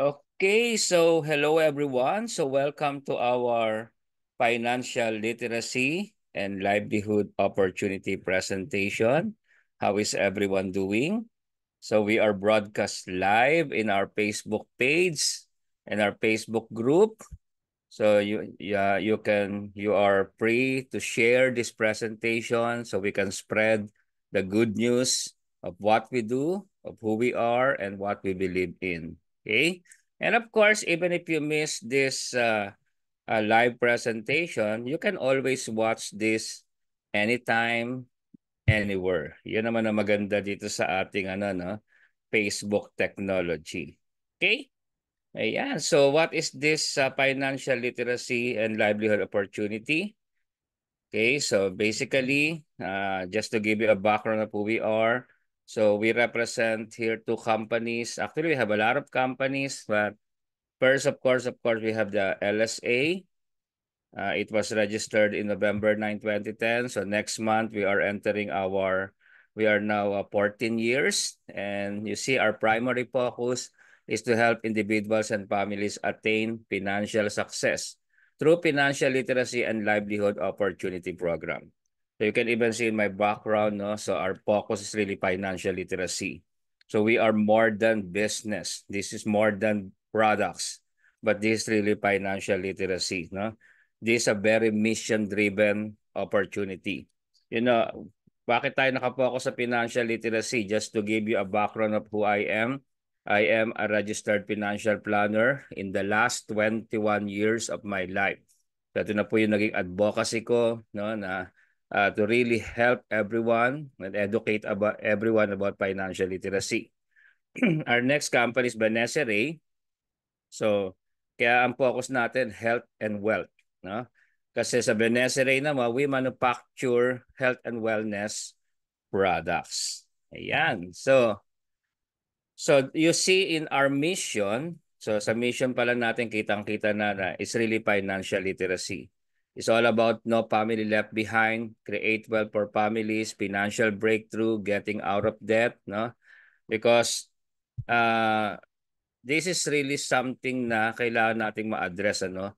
Okay, so hello everyone. So welcome to our financial literacy and livelihood opportunity presentation. How is everyone doing? So we are broadcast live in our Facebook page and our Facebook group. So you yeah, you can you are free to share this presentation so we can spread the good news of what we do, of who we are, and what we believe in. Okay. And of course, even if you miss this uh, uh, live presentation, you can always watch this anytime, anywhere. Yan naman ang maganda dito sa ating ano, no? Facebook technology. Okay? Ayan. So what is this uh, financial literacy and livelihood opportunity? Okay, so basically, uh, just to give you a background of who we are, So we represent here two companies. Actually, we have a lot of companies, but first, of course, of course, we have the LSA. Uh, it was registered in November 9, 2010. So next month, we are entering our, we are now uh, 14 years. And you see, our primary focus is to help individuals and families attain financial success through financial literacy and livelihood opportunity program. So you can even see in my background, no? so our focus is really financial literacy. So we are more than business. This is more than products, but this really financial literacy. No? This is a very mission-driven opportunity. You know, bakit tayo nakapokus sa financial literacy? Just to give you a background of who I am, I am a registered financial planner in the last 21 years of my life. So ito na po yung naging advocacy ko no, na uh, to really help everyone and educate about everyone about financial literacy. Our next company is Vanessa Ray. So, kaya ang focus natin, health and wealth. No? Kasi sa Vanessa Ray naman, we manufacture health and wellness products. Ayan. So, so you see in our mission, so sa mission pala natin kitang-kita na, na is really financial literacy. It's all about no family left behind, create wealth for families, financial breakthrough, getting out of debt, no? Because uh, this is really something na kailangan nating ma-address, ano?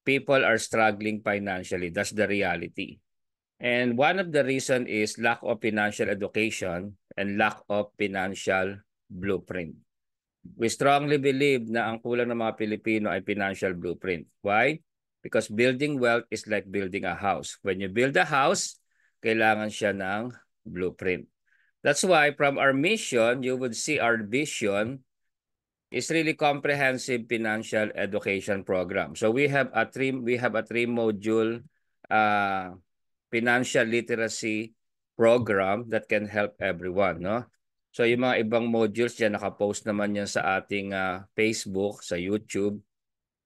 People are struggling financially. That's the reality. And one of the reason is lack of financial education and lack of financial blueprint. We strongly believe na ang kulang ng mga Pilipino ay financial blueprint. Why? Because building wealth is like building a house. When you build a house, kailangan siya ng blueprint. That's why from our mission, you would see our vision is really comprehensive financial education program. So we have a three we have a three module uh, financial literacy program that can help everyone, no? So yung mga ibang modules diyan naka-post naman yan sa ating uh, Facebook, sa YouTube.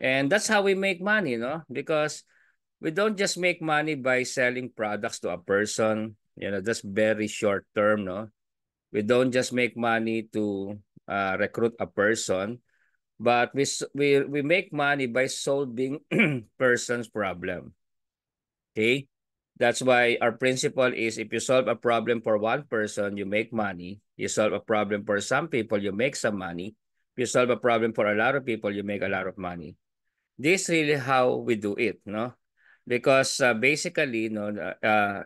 And that's how we make money, no? Because we don't just make money by selling products to a person. You know, that's very short term, no? We don't just make money to uh, recruit a person, but we, we, we make money by solving person's problem. Okay? That's why our principle is if you solve a problem for one person, you make money. You solve a problem for some people, you make some money. If you solve a problem for a lot of people, you make a lot of money. this really how we do it, no? Because uh, basically, no, uh, uh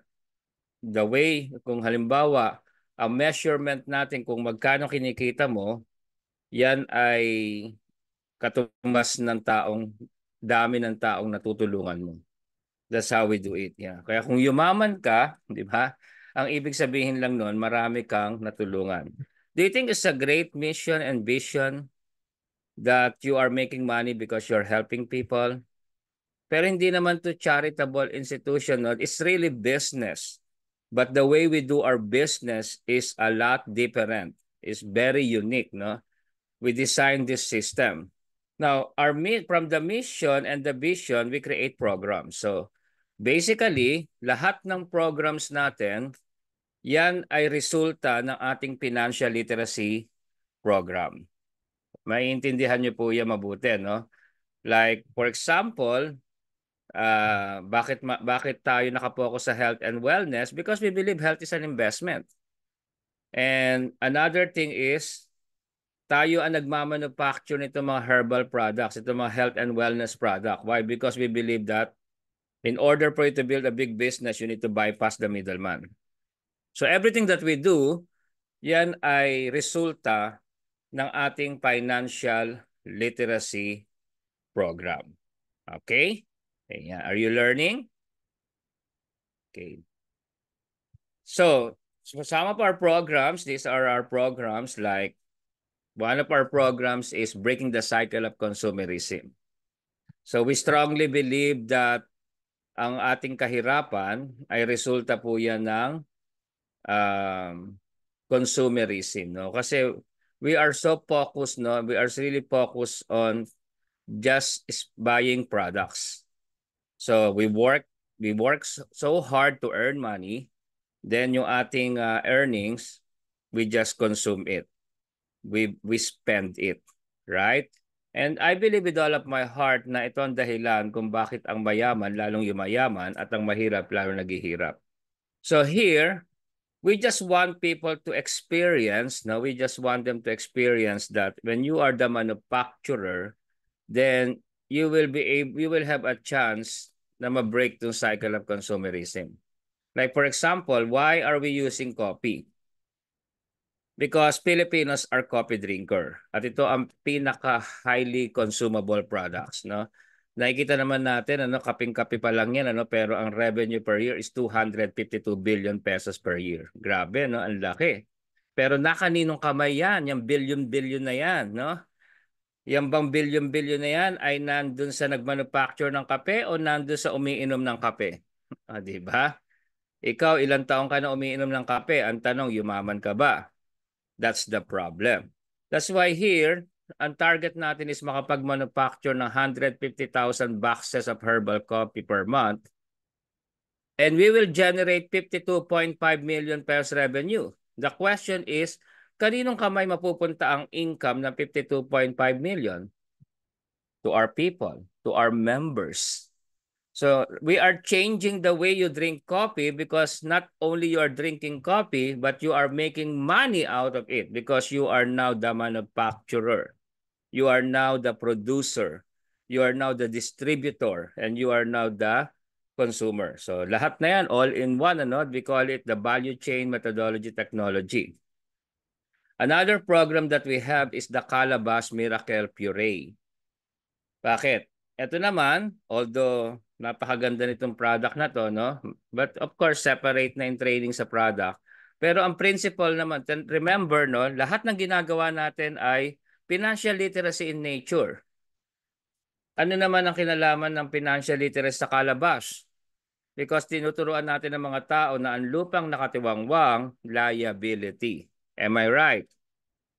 the way kung halimbawa ang measurement natin kung magkano kinikita mo, yan ay katumbas ng taong dami ng taong natutulungan mo. That's how we do it. Yeah. Kaya kung yumaman ka, di ba? Ang ibig sabihin lang noon, marami kang natulungan. Do you think it's a great mission and vision that you are making money because you're helping people. Pero hindi naman to charitable institution. No? It's really business. But the way we do our business is a lot different. It's very unique. No? We design this system. Now, our from the mission and the vision, we create programs. So basically, lahat ng programs natin, yan ay resulta ng ating financial literacy program maiintindihan niyo po 'yan mabuti, no? Like for example, uh, bakit ma- bakit tayo nakapokus sa health and wellness? Because we believe health is an investment. And another thing is tayo ang nagmamanufacture nito mga herbal products, ito mga health and wellness product. Why? Because we believe that in order for you to build a big business, you need to bypass the middleman. So everything that we do, yan ay resulta ng ating financial literacy program. Okay? Ayan. Are you learning? Okay. So, so some of our programs, these are our programs like one of our programs is breaking the cycle of consumerism. So we strongly believe that ang ating kahirapan ay resulta po yan ng um, consumerism. No? Kasi we are so focused, no? we are really focused on just buying products. So we work we work so hard to earn money, then yung ating uh, earnings, we just consume it. We we spend it, right? And I believe with all of my heart na ito ang dahilan kung bakit ang mayaman lalong yumayaman at ang mahirap lalong naghihirap. So here, we just want people to experience now we just want them to experience that when you are the manufacturer then you will be able, you will have a chance na ma-break tong cycle of consumerism like for example why are we using coffee because Filipinos are coffee drinker at ito ang pinaka highly consumable products no Nakikita naman natin ano kaping-kapi pa lang 'yan ano pero ang revenue per year is 252 billion pesos per year. Grabe no, ang laki. Pero nakaninong kamay 'yan, yung billion-billion na 'yan, no? Yan bang billion-billion na 'yan ay nandun sa nagmanufacture ng kape o nandun sa umiinom ng kape? Ah, 'di ba? Ikaw ilang taon ka na umiinom ng kape? Ang tanong, yumaman ka ba? That's the problem. That's why here ang target natin is makapag-manufacture ng 150,000 boxes of herbal coffee per month. And we will generate 52.5 million pesos revenue. The question is, kaninong kamay mapupunta ang income ng 52.5 million? To our people, to our members. So we are changing the way you drink coffee because not only you are drinking coffee, but you are making money out of it because you are now the manufacturer. You are now the producer. You are now the distributor. And you are now the consumer. So lahat na yan, all in one. Ano? We call it the value chain methodology technology. Another program that we have is the Calabas Miracle Puree. Bakit? Ito naman, although napakaganda nitong product na to, no? But of course, separate na in training sa product. Pero ang principle naman, remember, no, lahat ng ginagawa natin ay Financial literacy in nature. Ano naman ang kinalaman ng financial literacy sa kalabas? Because tinuturuan natin ng mga tao na ang lupang nakatiwangwang liability. Am I right?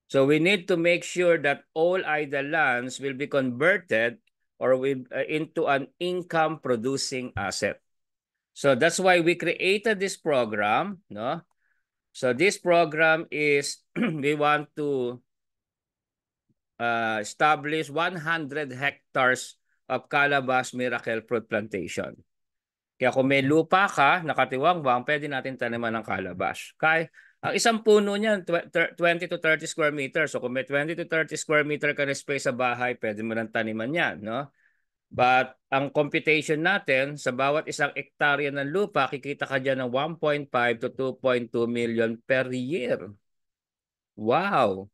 So we need to make sure that all idle lands will be converted or will, uh, into an income producing asset. So that's why we created this program, no? So this program is we want to uh, established 100 hectares of Calabas Miracle Fruit Plantation. Kaya kung may lupa ka, nakatiwangwang, pwede natin taniman ng kalabas. Kaya ang isang puno niyan, 20 to 30 square meters. So kung may 20 to 30 square meter ka na space sa bahay, pwede mo nang taniman yan. No? But ang computation natin, sa bawat isang ektarya ng lupa, kikita ka dyan ng 1.5 to 2.2 million per year. Wow!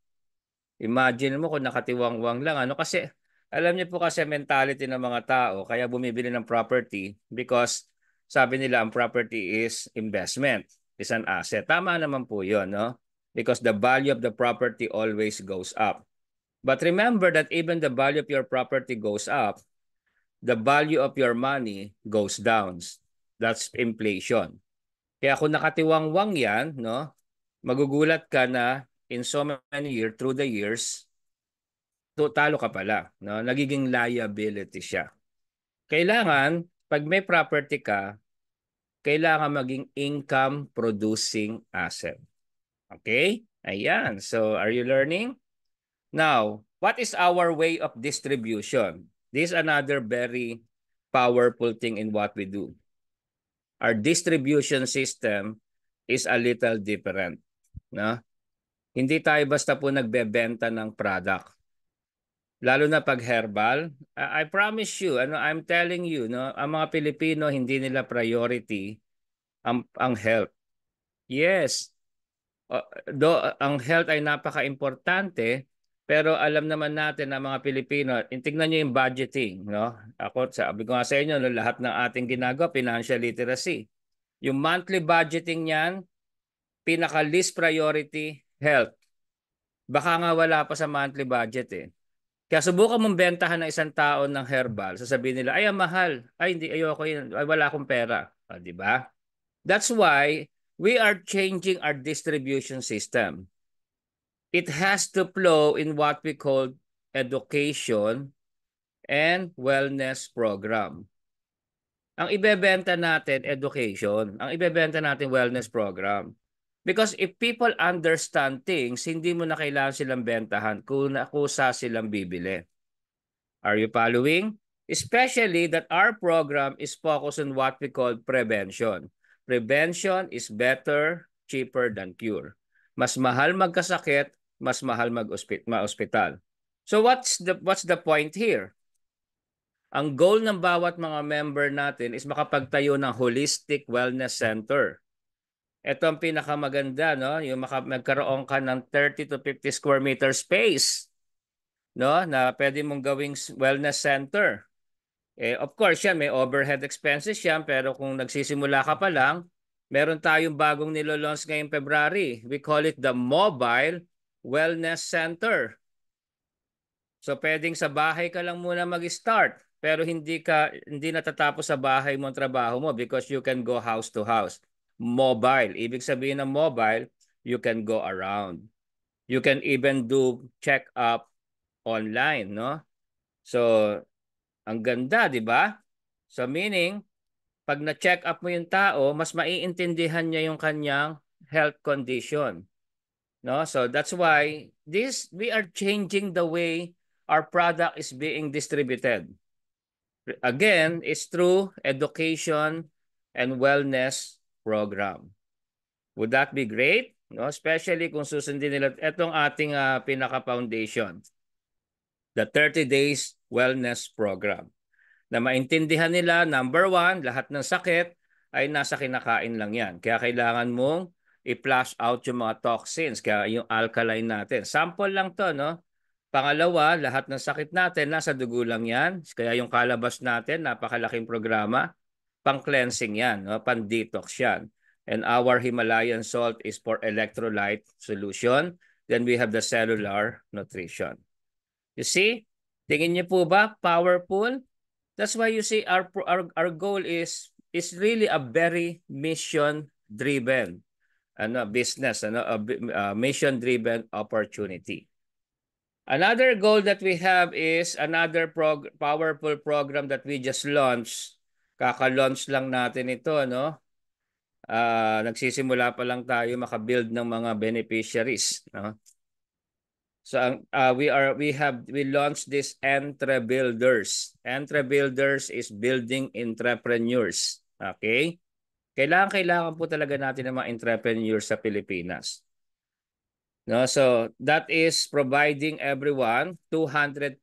Imagine mo kung nakatiwangwang lang. Ano kasi, alam niyo po kasi mentality ng mga tao, kaya bumibili ng property because sabi nila ang property is investment, is an asset. Tama naman po yun, no? Because the value of the property always goes up. But remember that even the value of your property goes up, the value of your money goes down. That's inflation. Kaya kung nakatiwangwang yan, no, magugulat ka na in so many years, through the years, talo ka pala. No? Nagiging liability siya. Kailangan, pag may property ka, kailangan maging income producing asset. Okay? Ayan. So, are you learning? Now, what is our way of distribution? This is another very powerful thing in what we do. Our distribution system is a little different. No? Hindi tayo basta po nagbebenta ng product. Lalo na pag herbal, I, promise you, ano I'm telling you, no, ang mga Pilipino hindi nila priority ang ang health. Yes. do ang health ay napakaimportante pero alam naman natin na mga Pilipino, tingnan niyo yung budgeting, no? Ako sabi ko nga sa inyo, no, lahat ng ating ginagawa financial literacy. Yung monthly budgeting niyan, pinaka least priority health. Baka nga wala pa sa monthly budget eh. Kaya subukan mong bentahan ng isang taon ng herbal, sasabihin nila, ay, mahal. Ay, hindi, ayoko yun. Ay, wala akong pera. Ah, di ba? That's why we are changing our distribution system. It has to flow in what we call education and wellness program. Ang ibebenta natin, education. Ang ibebenta natin, wellness program. Because if people understand things, hindi mo na kailangan silang bentahan kung nakusa silang bibili. Are you following? Especially that our program is focused on what we call prevention. Prevention is better, cheaper than cure. Mas mahal magkasakit, mas mahal mag-ospital. So what's the what's the point here? Ang goal ng bawat mga member natin is makapagtayo ng holistic wellness center ito ang pinakamaganda, no? Yung maka- magkaroon ka ng 30 to 50 square meter space, no? Na pwede mong gawing wellness center. Eh, of course, yan, may overhead expenses yan, pero kung nagsisimula ka pa lang, meron tayong bagong nilolaunch ngayong February. We call it the Mobile Wellness Center. So pwedeng sa bahay ka lang muna mag-start pero hindi ka hindi natatapos sa bahay mo ang trabaho mo because you can go house to house mobile. Ibig sabihin ng mobile, you can go around. You can even do check-up online, no? So, ang ganda, di ba? So meaning, pag na-check up mo yung tao, mas maiintindihan niya yung kanyang health condition. No? So that's why this we are changing the way our product is being distributed. Again, it's through education and wellness program. Would that be great? No, especially kung susundin nila itong ating uh, pinaka-foundation, the 30 days wellness program. Na maintindihan nila, number one, lahat ng sakit ay nasa kinakain lang yan. Kaya kailangan mong i-flush out yung mga toxins, kaya yung alkaline natin. Sample lang to, no? Pangalawa, lahat ng sakit natin nasa dugo lang yan. Kaya yung kalabas natin, napakalaking programa pang-cleansing yan, no? pang-detox yan. And our Himalayan salt is for electrolyte solution. Then we have the cellular nutrition. You see? Tingin niyo po ba powerful? That's why you see our our, our goal is is really a very mission driven ano business ano a, a mission driven opportunity. Another goal that we have is another prog powerful program that we just launched Kaka-launch lang natin ito, no? Uh, ah, nagsisimula pa lang tayo makabuild ng mga beneficiaries, no? So uh, we are we have we launched this Entre Builders. Entre Builders is building entrepreneurs. Okay? Kailangan kailangan po talaga natin ng mga entrepreneurs sa Pilipinas. No, so that is providing everyone 200,000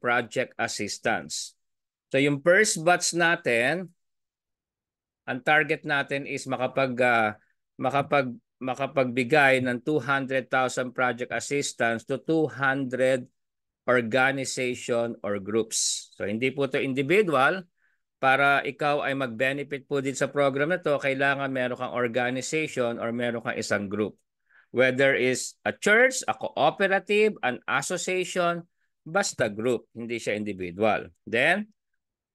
project assistance. So yung first batch natin, ang target natin is makapag uh, makapag makapagbigay ng 200,000 project assistance to 200 organization or groups. So hindi po to individual para ikaw ay mag-benefit po din sa program na to, kailangan meron kang organization or meron kang isang group. Whether is a church, a cooperative, an association, basta group, hindi siya individual. Then,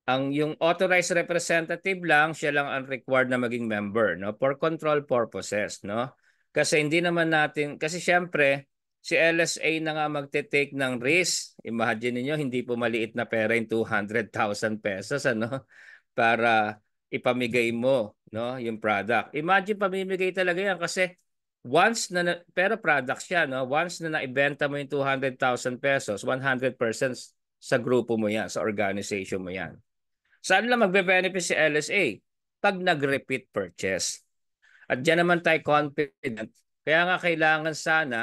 ang yung authorized representative lang siya lang ang required na maging member no for control purposes no kasi hindi naman natin kasi syempre si LSA na nga magte-take ng risk imagine niyo hindi po maliit na pera yung 200,000 pesos ano para ipamigay mo no yung product imagine pamimigay talaga yan kasi once na, na pero product siya no once na naibenta mo yung 200,000 pesos 100% sa grupo mo yan sa organization mo yan Saan lang magbe-benefit si LSA? Pag nag-repeat purchase. At dyan naman tayo confident. Kaya nga kailangan sana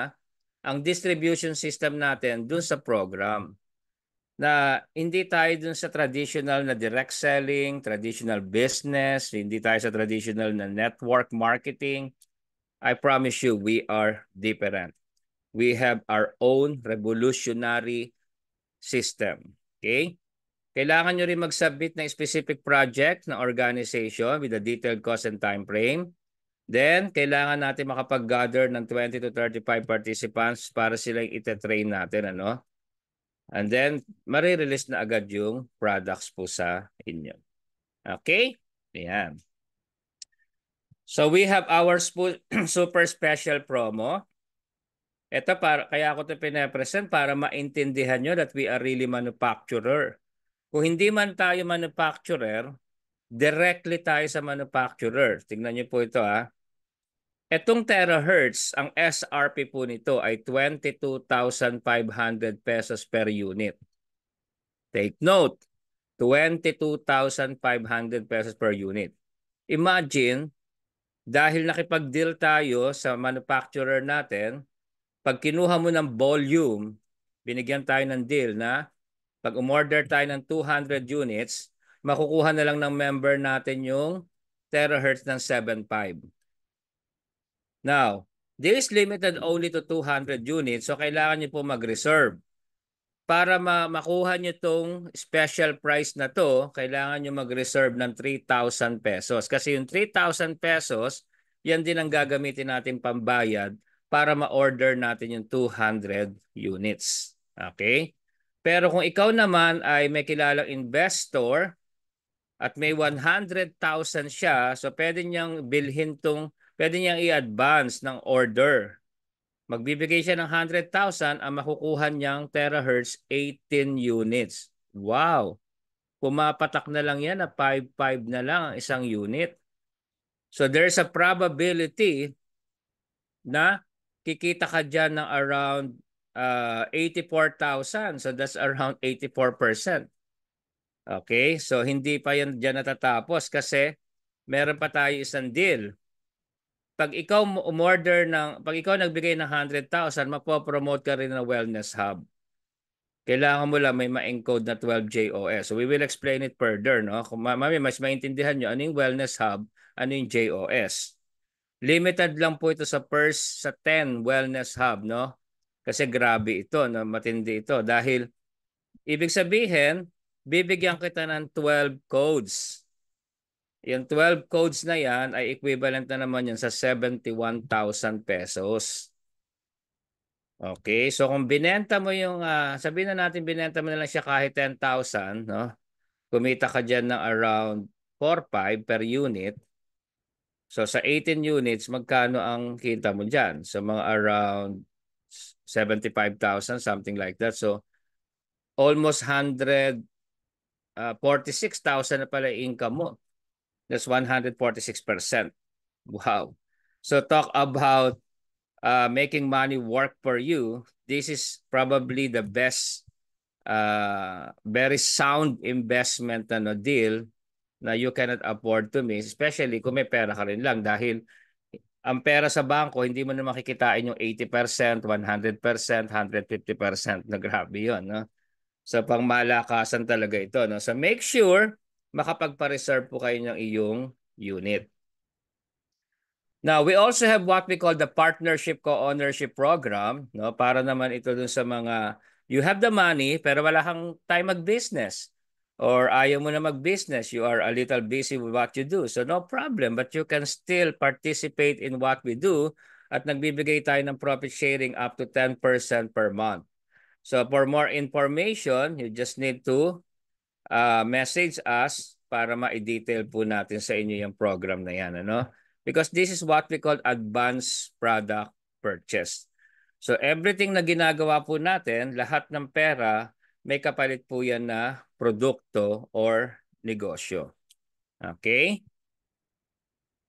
ang distribution system natin dun sa program na hindi tayo dun sa traditional na direct selling, traditional business, hindi tayo sa traditional na network marketing. I promise you, we are different. We have our own revolutionary system. Okay? Kailangan nyo rin mag-submit ng specific project na organization with a detailed cost and time frame. Then, kailangan natin makapag-gather ng 20 to 35 participants para sila itetrain natin. Ano? And then, marirelease na agad yung products po sa inyo. Okay? Ayan. So, we have our super special promo. Ito, para, kaya ako ito pinapresent para maintindihan nyo that we are really manufacturer. Kung hindi man tayo manufacturer, directly tayo sa manufacturer. Tingnan niyo po ito ha. Ah. Itong terahertz, ang SRP po nito ay 22,500 pesos per unit. Take note, 22,500 pesos per unit. Imagine, dahil nakipag-deal tayo sa manufacturer natin, pag kinuha mo ng volume, binigyan tayo ng deal na pag umorder tayo ng 200 units, makukuha na lang ng member natin yung terahertz ng 7.5. Now, this is limited only to 200 units so kailangan nyo po mag-reserve. Para ma makuha nyo tong special price na to, kailangan nyo mag-reserve ng 3,000 pesos. Kasi yung 3,000 pesos, yan din ang gagamitin natin pambayad para ma-order natin yung 200 units. Okay? Pero kung ikaw naman ay may kilalang investor at may 100,000 siya, so pwede niyang bilhin tong, pwede niyang i-advance ng order. Magbibigay siya ng 100,000 ang makukuha niyang terahertz 18 units. Wow! Pumapatak na lang yan na ah, 5.5 na lang ang isang unit. So there's a probability na kikita ka dyan ng around uh, 84,000. So that's around 84%. Okay? So hindi pa yan dyan natatapos kasi meron pa tayo isang deal. Pag ikaw umorder ng, pag ikaw nagbigay ng 100,000, mapopromote ka rin ng wellness hub. Kailangan mo lang may ma-encode na 12JOS. So we will explain it further. No? Kung mami, mas maintindihan nyo, ano yung wellness hub, ano yung JOS. Limited lang po ito sa first sa 10 wellness hub. No? Kasi grabe ito, na matindi ito. Dahil, ibig sabihin, bibigyan kita ng 12 codes. Yung 12 codes na yan ay equivalent na naman yan sa 71,000 pesos. Okay, so kung binenta mo yung, uh, sabihin na natin binenta mo na lang siya kahit 10,000, no? kumita ka dyan ng around 4-5 per unit. So sa 18 units, magkano ang kita mo dyan? So mga around 75,000, something like that. So, almost 100 46,000 uh, na pala income mo. That's 146%. Wow. So, talk about uh, making money work for you. This is probably the best, uh, very sound investment na no deal na you cannot afford to miss, especially kung may pera ka rin lang dahil ang pera sa bangko, hindi mo na makikitain yung 80%, 100%, 150% na grabe yun. No? So pangmalakasan talaga ito. No? So make sure makapagpa-reserve po kayo ng iyong unit. Now, we also have what we call the partnership co-ownership program, no? Para naman ito dun sa mga you have the money pero wala kang time mag-business or ayaw mo na mag-business, you are a little busy with what you do. So no problem, but you can still participate in what we do at nagbibigay tayo ng profit sharing up to 10% per month. So for more information, you just need to uh, message us para ma-detail po natin sa inyo yung program na yan. Ano? Because this is what we call advanced product purchase. So everything na ginagawa po natin, lahat ng pera may kapalit po yan na produkto or negosyo. Okay?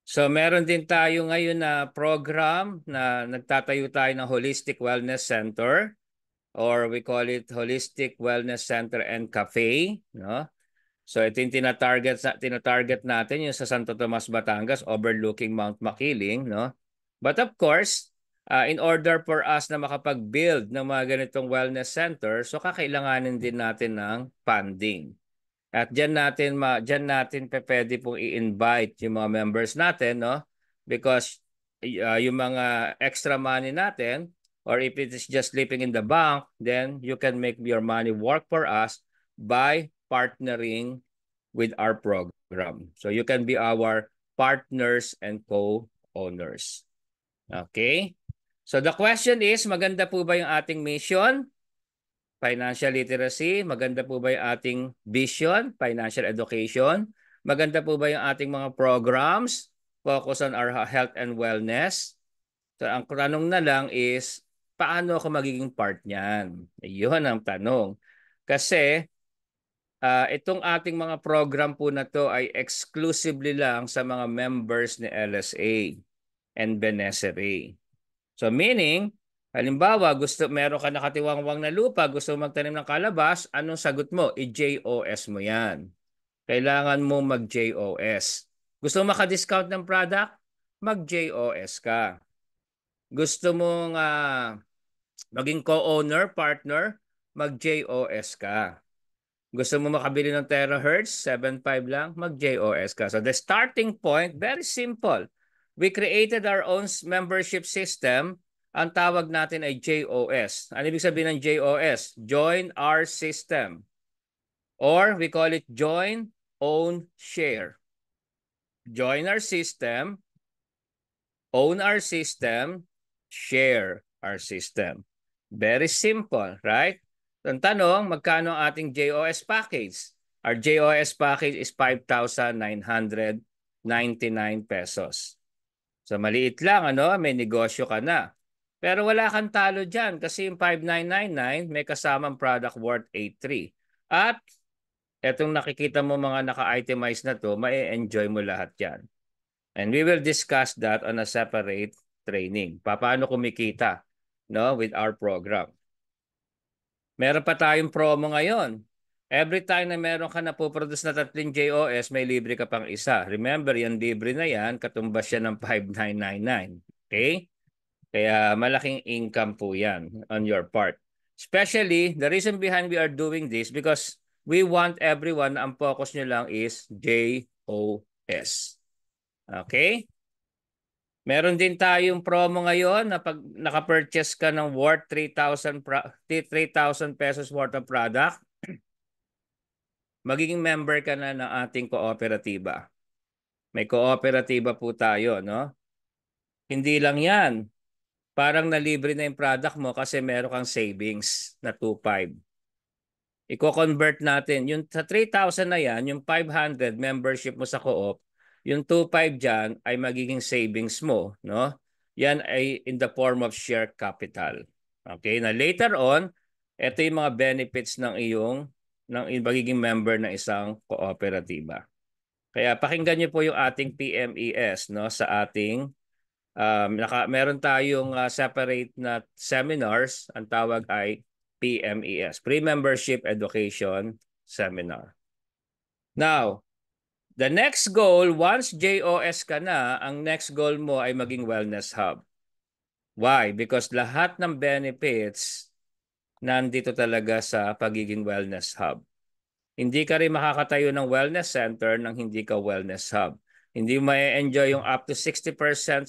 So meron din tayo ngayon na program na nagtatayo tayo ng Holistic Wellness Center or we call it Holistic Wellness Center and Cafe, no? So ito yung tinatarget, tinatarget natin yung sa Santo Tomas, Batangas overlooking Mount Makiling, no? But of course, uh, in order for us na makapag-build ng mga ganitong wellness center, so kakailanganin din natin ng funding. At diyan natin ma diyan natin pe, pwede pong i-invite yung mga members natin, no? Because uh, yung mga extra money natin or if it is just sleeping in the bank, then you can make your money work for us by partnering with our program. So you can be our partners and co-owners. Okay? So the question is, maganda po ba yung ating mission? Financial literacy? Maganda po ba yung ating vision? Financial education? Maganda po ba yung ating mga programs? Focus on our health and wellness? So ang tanong na lang is, paano ako magiging part niyan? Ayun ang tanong. Kasi uh, itong ating mga program po na to ay exclusively lang sa mga members ni LSA and Benessery. So meaning, halimbawa, gusto, meron ka nakatiwangwang na lupa, gusto magtanim ng kalabas, anong sagot mo? I-JOS mo yan. Kailangan mo mag-JOS. Gusto mo maka-discount ng product? Mag-JOS ka. Gusto mong uh, maging co-owner, partner? Mag-JOS ka. Gusto mo makabili ng terahertz, 7.5 lang, mag-JOS ka. So the starting point, very simple we created our own membership system. Ang tawag natin ay JOS. Ano ibig sabihin ng JOS? Join our system. Or we call it join, own, share. Join our system, own our system, share our system. Very simple, right? Ang tanong, magkano ang ating JOS package? Our JOS package is 5,999 pesos. So maliit lang, ano, may negosyo ka na. Pero wala kang talo dyan kasi yung 5999 may kasamang product worth 83. At etong nakikita mo mga naka-itemize na to, ma-enjoy mo lahat yan. And we will discuss that on a separate training. Paano kumikita no, with our program. Meron pa tayong promo ngayon. Every time na meron ka na po-produce na tatlong JOS, may libre ka pang isa. Remember, yan libre na yan, katumbas siya ng 5999. Okay? Kaya malaking income po yan on your part. Especially, the reason behind we are doing this because we want everyone, ang focus nyo lang is JOS. Okay? Meron din tayong promo ngayon na pag naka-purchase ka ng worth 3,000 3,000 pesos worth of product, magiging member ka na ng ating kooperatiba. May kooperatiba po tayo, no? Hindi lang yan. Parang nalibre na yung product mo kasi meron kang savings na 2.5. Iko-convert natin. Yung sa 3,000 na yan, yung 500 membership mo sa co-op, yung 2.5 dyan ay magiging savings mo. No? Yan ay in the form of share capital. Okay? Na later on, ito yung mga benefits ng iyong ng pagiging member ng isang kooperatiba. Kaya pakinggan niyo po yung ating PMES no sa ating um naka, meron tayong uh, separate na seminars ang tawag ay PMES, Pre-Membership Education Seminar. Now, the next goal once JOS ka na, ang next goal mo ay maging wellness hub. Why? Because lahat ng benefits nandito talaga sa pagiging wellness hub. Hindi ka rin makakatayo ng wellness center nang hindi ka wellness hub. Hindi mo enjoy yung up to 60%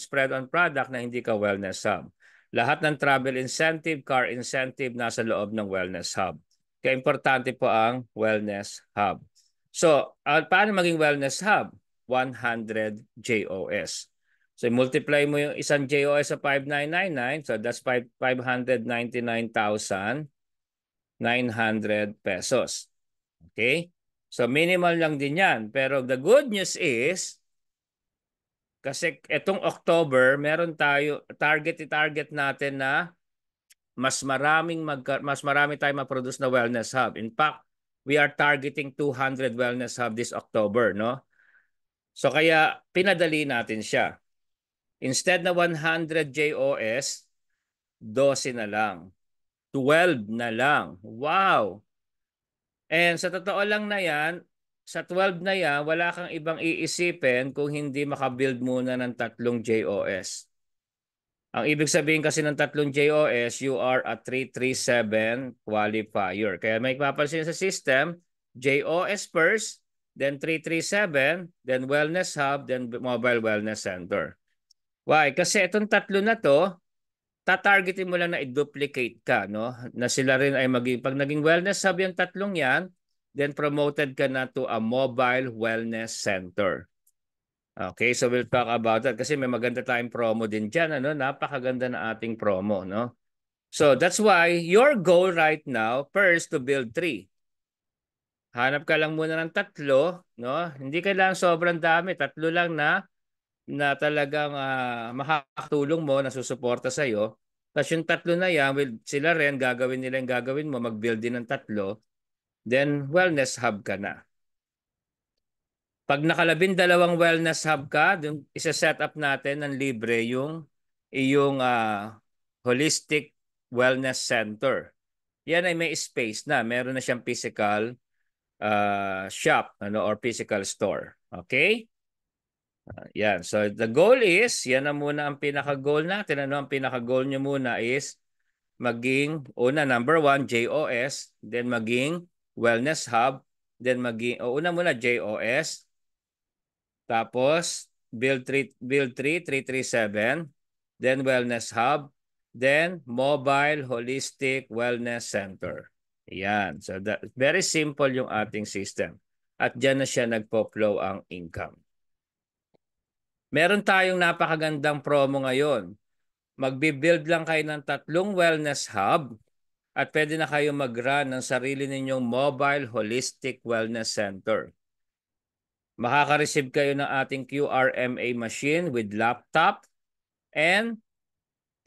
spread on product na hindi ka wellness hub. Lahat ng travel incentive, car incentive nasa loob ng wellness hub. Kaya importante po ang wellness hub. So, uh, paano maging wellness hub? 100 JOS. So multiply mo yung isang JOS sa 5999, so that's 5 599,900 pesos. Okay? So minimal lang din 'yan, pero the good news is kasi itong October, meron tayo target target natin na mas maraming magka, mas marami tayong maproduce na wellness hub. In fact, we are targeting 200 wellness hub this October, no? So kaya pinadali natin siya. Instead na 100 JOS, 12 na lang. 12 na lang. Wow! And sa totoo lang na yan, sa 12 na yan, wala kang ibang iisipin kung hindi makabuild muna ng tatlong JOS. Ang ibig sabihin kasi ng tatlong JOS, you are a 337 qualifier. Kaya may papansin sa system, JOS first, then 337, then Wellness Hub, then Mobile Wellness Center. Why? Kasi itong tatlo na to, tatargetin mo lang na i-duplicate ka, no? Na sila rin ay maging, pag naging wellness sabi ang tatlong yan, then promoted ka na to a mobile wellness center. Okay, so we'll talk about that kasi may maganda tayong promo din dyan, ano? Napakaganda na ating promo, no? So that's why your goal right now, first to build three. Hanap ka lang muna ng tatlo, no? Hindi kailangan sobrang dami, tatlo lang na na talagang uh, makakatulong mo nasusuporta susuporta sa iyo. Tapos yung tatlo na yan, will, sila rin, gagawin nila yung gagawin mo, mag-build din ng tatlo. Then, wellness hub ka na. Pag nakalabing dalawang wellness hub ka, dun, isa-set up natin ng libre yung iyong uh, holistic wellness center. Yan ay may space na. Meron na siyang physical uh, shop ano, or physical store. Okay? Uh, yan. So the goal is, yan na muna ang pinaka-goal natin. Ano ang pinaka-goal nyo muna is maging, una, number one, JOS, then maging Wellness Hub, then maging, o una muna JOS, tapos Build 3, Build 3, 337, then Wellness Hub, then Mobile Holistic Wellness Center. Yan. So that, very simple yung ating system. At dyan na siya nagpo-flow ang income. Meron tayong napakagandang promo ngayon. Magbi-build lang kayo ng tatlong wellness hub at pwede na kayo mag-run ng sarili ninyong mobile holistic wellness center. Makaka-receive kayo ng ating QRMA machine with laptop and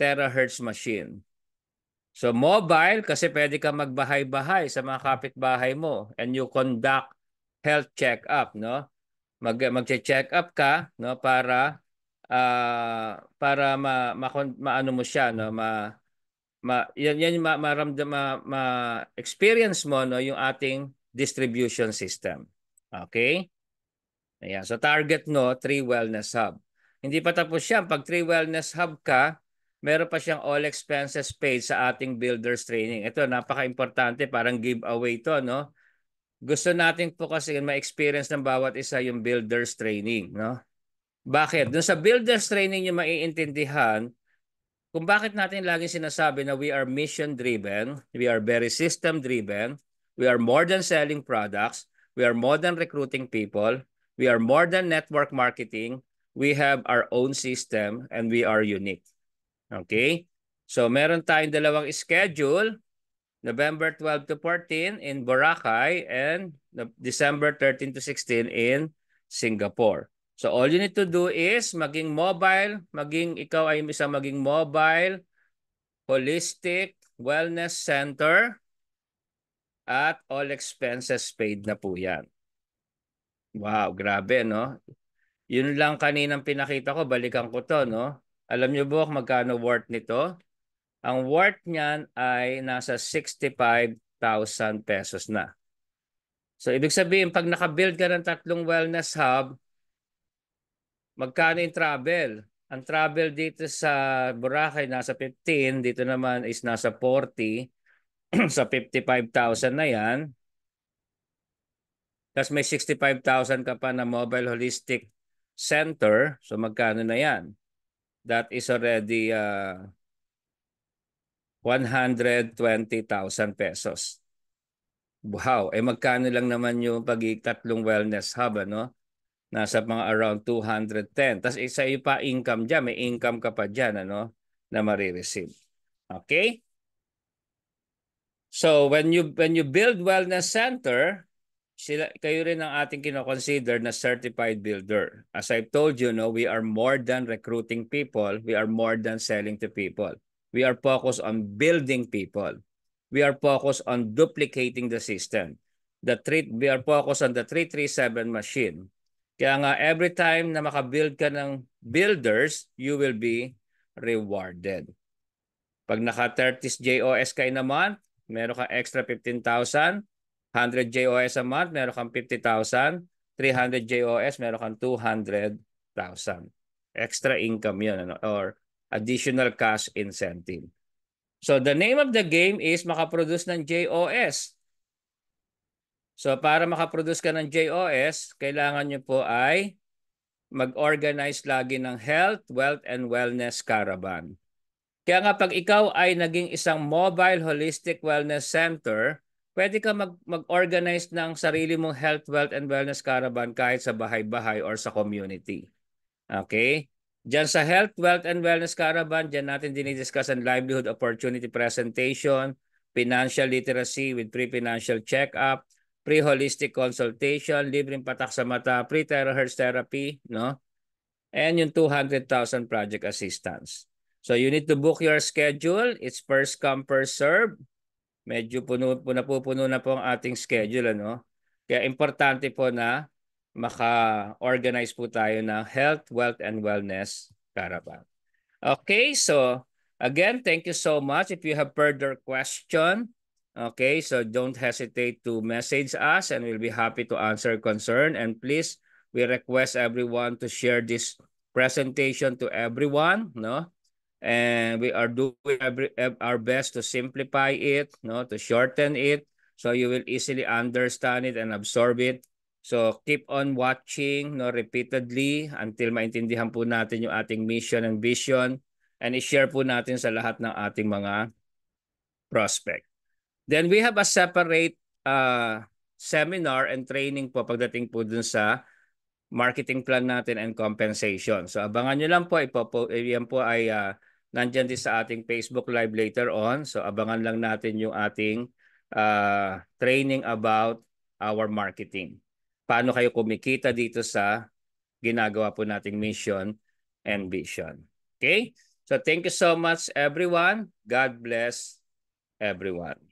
terahertz machine. So mobile kasi pwede ka magbahay-bahay sa mga kapitbahay mo and you conduct health check-up, no? mag magche-check up ka no para uh, para ma, ma, maano mo siya no ma, ma yan yan ma, maramdam ma, ma experience mo no yung ating distribution system. Okay? Ayan. So target no, 3 Wellness Hub. Hindi pa tapos siya. Pag 3 Wellness Hub ka, meron pa siyang all expenses paid sa ating builders training. Ito, napaka-importante. Parang giveaway to, no? gusto natin po kasi ma-experience ng bawat isa yung builder's training, no? Bakit? Doon sa builder's training yung maiintindihan kung bakit natin laging sinasabi na we are mission driven, we are very system driven, we are more than selling products, we are more than recruiting people, we are more than network marketing, we have our own system and we are unique. Okay? So meron tayong dalawang schedule November 12 to 14 in Boracay, and December 13 to 16 in Singapore. So all you need to do is maging mobile, maging ikaw ay isang maging mobile, holistic, wellness center, at all expenses paid na po yan. Wow, grabe no? Yun lang kaninang pinakita ko, balikan ko to no? Alam nyo ba magkano worth nito? ang worth niyan ay nasa 65,000 pesos na. So ibig sabihin, pag nakabuild ka ng tatlong wellness hub, magkano yung travel? Ang travel dito sa Boracay nasa 15, dito naman is nasa 40. sa 55,000 na yan. Tapos may 65,000 ka pa na mobile holistic center. So magkano na yan? That is already uh, 120,000 pesos. Wow, eh magkano lang naman yung pag tatlong wellness hub, ano? Nasa mga around 210. Tapos isa yung pa income diyan, may income ka pa diyan ano, na marireceive. Okay? So when you when you build wellness center, sila kayo rin ang ating kinoconsider na certified builder. As I've told you, no, we are more than recruiting people, we are more than selling to people. We are focused on building people. We are focused on duplicating the system. The three, we are focused on the 337 machine. Kaya nga every time na makabuild ka ng builders, you will be rewarded. Pag naka 30 JOS ka in a month, meron kang extra 15,000. 100 JOS a month, meron kang 50,000. 300 JOS, meron kang 200,000. Extra income yun. Ano? Or additional cash incentive. So the name of the game is makaproduce ng JOS. So para makaproduce ka ng JOS, kailangan nyo po ay mag-organize lagi ng health, wealth, and wellness caravan. Kaya nga pag ikaw ay naging isang mobile holistic wellness center, pwede ka mag- mag-organize ng sarili mong health, wealth, and wellness caravan kahit sa bahay-bahay or sa community. Okay? Diyan sa Health, Wealth and Wellness Caravan, diyan natin dinidiscuss ang livelihood opportunity presentation, financial literacy with pre-financial check-up, pre-holistic consultation, libreng patak sa mata, pre-terahertz therapy, no? And yung 200,000 project assistance. So you need to book your schedule. It's first come, first serve. Medyo puno, puno, puno na po ang ating schedule, ano? Kaya importante po na maka-organize po tayo ng health, wealth, and wellness caravan. Okay, so again, thank you so much. If you have further question, okay, so don't hesitate to message us and we'll be happy to answer concern. And please, we request everyone to share this presentation to everyone, no? And we are doing every, our best to simplify it, no, to shorten it, so you will easily understand it and absorb it So keep on watching no repeatedly until maintindihan po natin yung ating mission and vision and i-share po natin sa lahat ng ating mga prospect. Then we have a separate uh, seminar and training po pagdating po dun sa marketing plan natin and compensation. So abangan nyo lang po, ipopo, yan po ay uh, nandyan din sa ating Facebook Live later on. So abangan lang natin yung ating uh, training about our marketing paano kayo kumikita dito sa ginagawa po nating mission and vision. Okay? So thank you so much everyone. God bless everyone.